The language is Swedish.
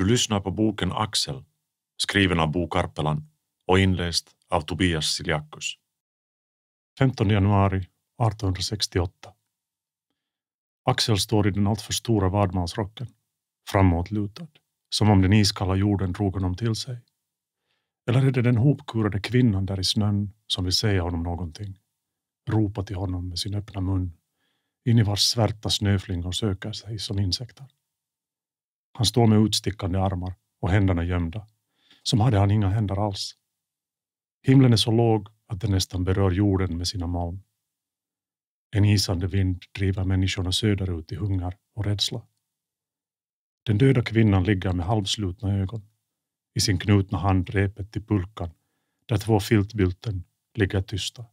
Du lyssnar på boken Axel, skriven av Bo Karpelan och inläst av Tobias Siljakus. 15 januari 1868. Axel står i den alltför stora vadmalsrocken, framåtlutad, som om den iskalla jorden drog honom till sig. Eller är det den hopkurade kvinnan där i snön som vill säga honom någonting, ropa till honom med sin öppna mun, in i vars svärta snöflingor söker sig som insekter. Han står med utstickande armar och händerna gömda. Som hade han inga händer alls. Himlen är så låg att den nästan berör jorden med sina moln. En isande vind driver människorna söderut i hunger och rädsla. Den döda kvinnan ligger med halvslutna ögon. I sin knutna hand repet till pulkan, där två filtbylten ligger tysta.